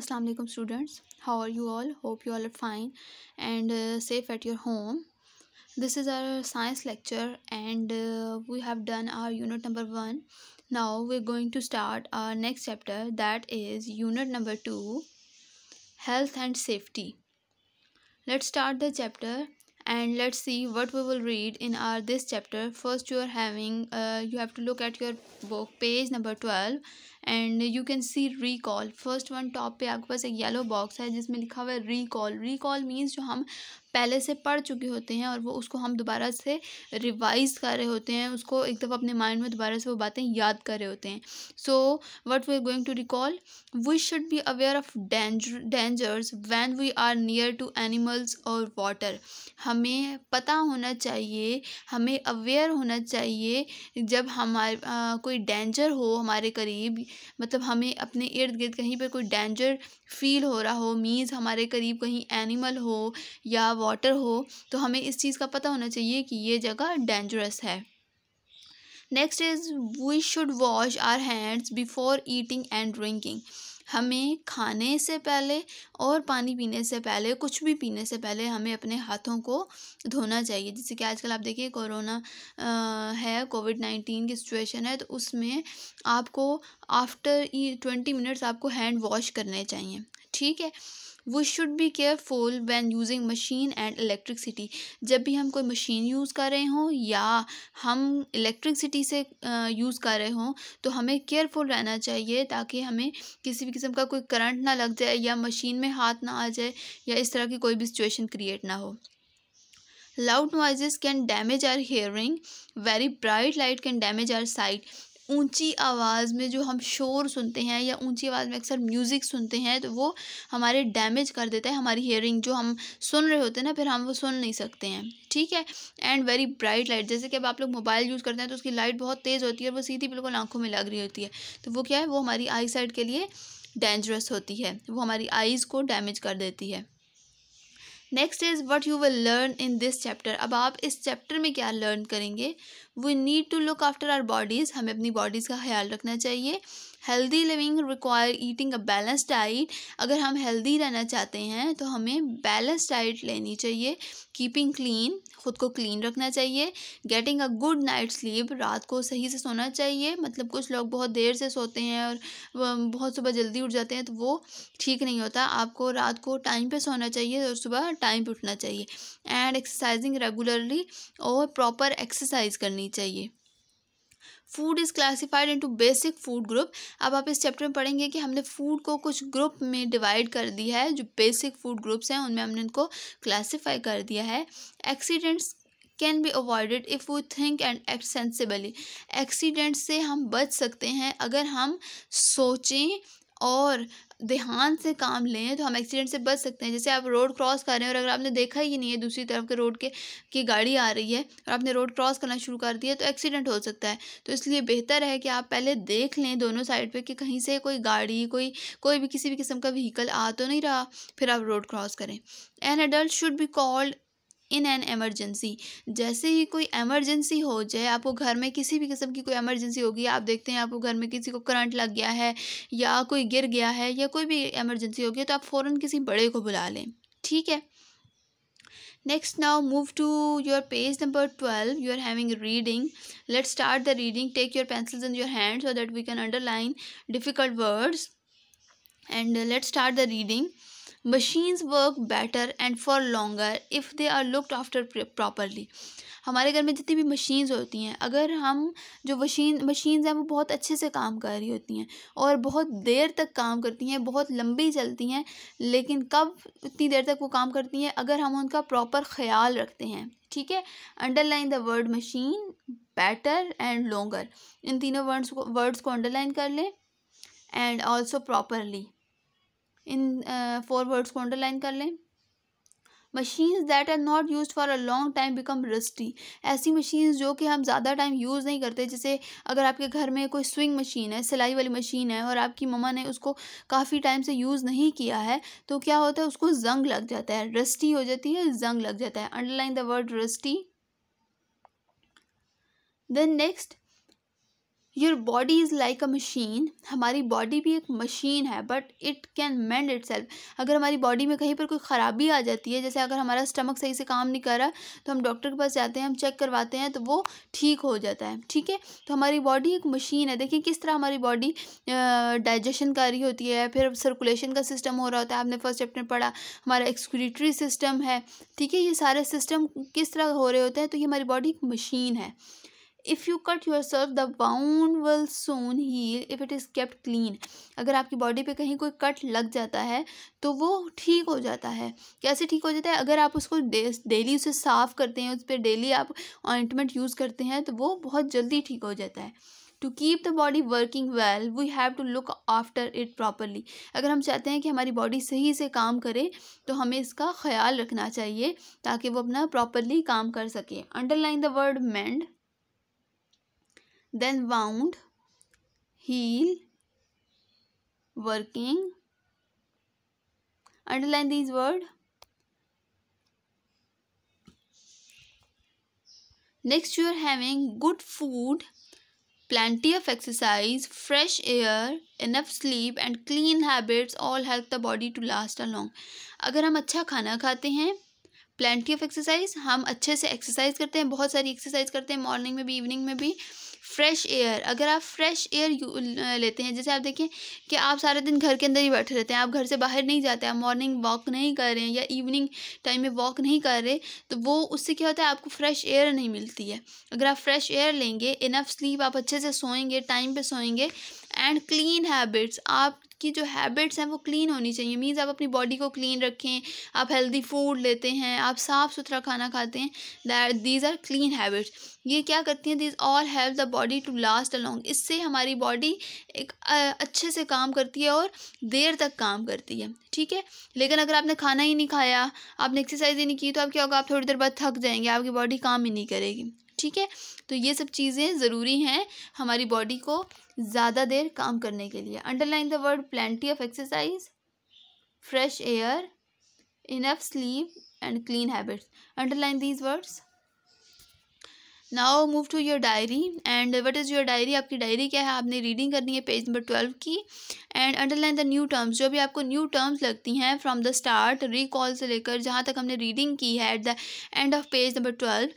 assalamu alaikum students how are you all hope you all are fine and uh, safe at your home this is our science lecture and uh, we have done our unit number 1 now we're going to start our next chapter that is unit number 2 health and safety let's start the chapter and let's see what we will read in our this chapter first you are having uh, you have to look at your book page number 12 and you can see recall first one top pe aapke paas yellow box hai jisme likha hai recall recall means jo hum पहले से पढ़ चुके होते हैं और वो उसको हम दोबारा से रिवाइज कर रहे होते हैं उसको एक दफ़ा अपने माइंड में दोबारा से वो बातें याद कर रहे होते हैं so what we are going to recall we should be aware of danger dangers when we are near to animals और वाटर हमें पता होना चाहिए हमें अवेयर होना चाहिए जब हमारे कोई डेंजर हो हमारे करीब मतलब हमें अपने इर्द गिर्द कहीं पर कोई डेंजर फील हो रहा हो मीन्स हमारे करीब कहीं एनिमल हो या वाटर हो तो हमें इस चीज़ का पता होना चाहिए कि ये जगह डेंजरस है next is we should wash our hands before eating and drinking हमें खाने से पहले और पानी पीने से पहले कुछ भी पीने से पहले हमें अपने हाथों को धोना चाहिए जैसे कि आजकल आप देखिए कोरोना है कोविड नाइन्टीन की सिचुएशन है तो उसमें आपको आफ्टर ट्वेंटी मिनट्स आपको हैंड वॉश करने चाहिए ठीक है we should be careful when using machine and electricity जब भी हम कोई मशीन यूज़ कर रहे हों या हम इलेक्ट्रिकसिटी से यूज़ कर रहे हों तो हमें केयरफुल रहना चाहिए ताकि हमें किसी भी किस्म का कोई करंट ना लग जाए या मशीन में हाथ ना आ जाए या इस तरह की कोई भी सिचुएशन क्रिएट ना हो loud noise can damage our hearing very bright light can damage our sight ऊंची आवाज़ में जो हम शोर सुनते हैं या ऊंची आवाज़ में अक्सर म्यूज़िक सुनते हैं तो वो हमारे डैमेज कर देता है हमारी हेयरिंग जो हम सुन रहे होते हैं ना फिर हम वो सुन नहीं सकते हैं ठीक है एंड वेरी ब्राइट लाइट जैसे कि अब आप लोग मोबाइल यूज़ करते हैं तो उसकी लाइट बहुत तेज़ होती है और वो सीधी बिल्कुल आँखों में लग रही होती है तो वो क्या है वो हमारी आई साइड के लिए डेंजरस होती है वो हमारी आईज़ को डैमेज कर देती है next is what you will learn in this chapter अब आप इस चैप्टर में क्या लर्न करेंगे we need to look after our bodies हमें अपनी बॉडीज़ का ख्याल रखना चाहिए healthy living require eating a balance diet अगर हम हेल्दी रहना चाहते हैं तो हमें बैलेंस डाइट लेनी चाहिए कीपिंग क्लीन खुद को क्लीन रखना चाहिए getting a good night sleep रात को सही से सोना चाहिए मतलब कुछ लोग बहुत देर से सोते हैं और बहुत सुबह जल्दी उठ जाते हैं तो वो ठीक नहीं होता आपको रात को टाइम पे सोना चाहिए और सुबह टाइम पे उठना चाहिए एंड एक्सरसाइजिंग रेगुलरली और प्रॉपर एक्सरसाइज करनी चाहिए food is classified into basic food group अब आप इस चैप्टर में पढ़ेंगे कि हमने फूड को कुछ ग्रुप में डिवाइड कर दिया है जो बेसिक फूड ग्रुप्स हैं उनमें हमने इनको क्लासीफाई कर दिया है accidents can be avoided if we think and act sensibly accident से हम बच सकते हैं अगर हम सोचें और ध्यान से काम लें तो हम एक्सीडेंट से बच सकते हैं जैसे आप रोड क्रॉस कर रहे हैं और अगर आपने देखा ही नहीं है दूसरी तरफ के रोड के की गाड़ी आ रही है और आपने रोड क्रॉस करना शुरू कर दिया तो एक्सीडेंट हो सकता है तो इसलिए बेहतर है कि आप पहले देख लें दोनों साइड पर कि कहीं से कोई गाड़ी कोई कोई भी किसी भी किस्म का व्हीकल आ तो नहीं रहा फिर आप रोड क्रॉस करें an adult should be called in an emergency जैसे ही कोई एमरजेंसी हो जाए आपको घर में किसी भी किस्म की कोई एमरजेंसी होगी आप देखते हैं आपको घर में किसी को करंट लग गया है या कोई गिर गया है या कोई भी एमरजेंसी होगी तो आप फ़ौरन किसी बड़े को बुला लें ठीक है next now move to your page number twelve you are having reading let start the reading take your pencils in your hand so that we can underline difficult words and let start the reading machines work better and for longer if they are looked after properly हमारे घर में जितनी भी machines होती हैं अगर हम जो मशीन मशीन्स हैं वो बहुत अच्छे से काम कर रही होती हैं और बहुत देर तक काम करती हैं बहुत लंबी चलती हैं लेकिन कब उतनी देर तक वो काम करती हैं अगर हम उनका प्रॉपर ख्याल रखते हैं ठीक है underline the word machine better and longer इन तीनों वर्ड्स को वर्ड्स को अंडरलाइन कर लें एंड ऑल्सो प्रॉपरली इन फोर वर्ड्स को अंडरलाइन कर लें machines that are not use for a long time become rusty ऐसी मशीन्स जो कि हम ज़्यादा टाइम यूज़ नहीं करते जैसे अगर आपके घर में कोई स्विंग मशीन है सिलाई वाली मशीन है और आपकी ममा ने उसको काफ़ी टाइम से यूज़ नहीं किया है तो क्या होता है उसको जंग लग जाता है रस्टी हो जाती है जंग लग जाता है underline the word rusty then next your body is like a machine हमारी बॉडी भी एक मशीन है but it can mend itself अगर हमारी बॉडी में कहीं पर कोई ख़राबी आ जाती है जैसे अगर हमारा स्टमक सही से काम नहीं कर रहा तो हम डॉक्टर के पास जाते हैं हम चेक करवाते हैं तो वो ठीक हो जाता है ठीक है तो हमारी बॉडी एक मशीन है देखिए किस तरह हमारी बॉडी डाइजेशन कर रही होती है फिर सर्कुलेशन का सिस्टम हो रहा होता है आपने फर्स्ट चैप्टर पढ़ा हमारा एक्सक्रीटरी सिस्टम है ठीक है ये सारे सिस्टम किस तरह हो रहे होते हैं तो ये हमारी बॉडी एक मशीन है if you cut yourself the wound will soon heal if it is kept clean अगर आपकी बॉडी पे कहीं कोई कट लग जाता है तो वो ठीक हो जाता है कैसे ठीक हो जाता है अगर आप उसको डेली उसे साफ़ करते हैं उस पर डेली आप ऑइंटमेंट यूज़ करते हैं तो वो बहुत जल्दी ठीक हो जाता है to keep the body working well we have to look after it properly अगर हम चाहते हैं कि हमारी बॉडी सही से काम करे तो हमें इसका ख्याल रखना चाहिए ताकि वो अपना प्रॉपरली काम कर सके underline the word mend then wound heel working underline these word next you are having good food plenty of exercise fresh air enough sleep and clean habits all help the body to last a long अगर हम अच्छा खाना खाते हैं plenty of exercise हम अच्छे से exercise करते हैं बहुत सारी एक्सरसाइज करते हैं मॉर्निंग में भी इवनिंग में भी फ्रेश एयर अगर आप फ्रेश एयर लेते हैं जैसे आप देखें कि आप सारे दिन घर के अंदर ही बैठे रहते हैं आप घर से बाहर नहीं जाते आप मॉर्निंग वॉक नहीं कर रहे हैं या इवनिंग टाइम में वॉक नहीं कर रहे तो वो उससे क्या होता है आपको फ्रेश एयर नहीं मिलती है अगर आप फ्रेश एयर लेंगे इनफ स्लीप आप अच्छे से सोएंगे टाइम पर सोएंगे एंड क्लीन हैबिट्स आप की जो हैबिट्स हैं वो क्लीन होनी चाहिए मीन्स आप अपनी बॉडी को क्लीन रखें आप हेल्दी फूड लेते हैं आप साफ़ सुथरा खाना खाते हैं that these are clean habits ये क्या करती हैं this all help the body to last along इससे हमारी बॉडी एक अच्छे से काम करती है और देर तक काम करती है ठीक है लेकिन अगर आपने खाना ही नहीं खाया आपने एक्सरसाइज ही नहीं की तो आप क्या होगा आप थोड़ी देर बाद थक जाएंगे आपकी बॉडी काम ही नहीं करेगी ठीक है तो ये सब चीज़ें ज़रूरी हैं हमारी बॉडी को ज़्यादा देर काम करने के लिए underline the word plenty of exercise fresh air enough sleep and clean habits underline these words now move to your diary and what is your diary आपकी डायरी क्या है आपने रीडिंग करनी है पेज नंबर ट्वेल्व की and underline the new terms जो भी आपको न्यू टर्म्स लगती हैं फ्रॉम द स्टार्ट रिकॉल से लेकर जहाँ तक हमने रीडिंग की है at the end of page number twelve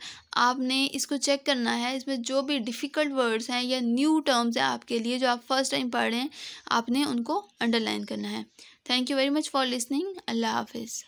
आपने इसको चेक करना है इसमें जो भी डिफ़िकल्ट वर्ड्स हैं या न्यू टर्म्स हैं आपके लिए जो आप फर्स्ट टाइम पढ़ रहे हैं आपने उनको अंडरलाइन करना है thank you very much for listening अल्लाह हाफिज़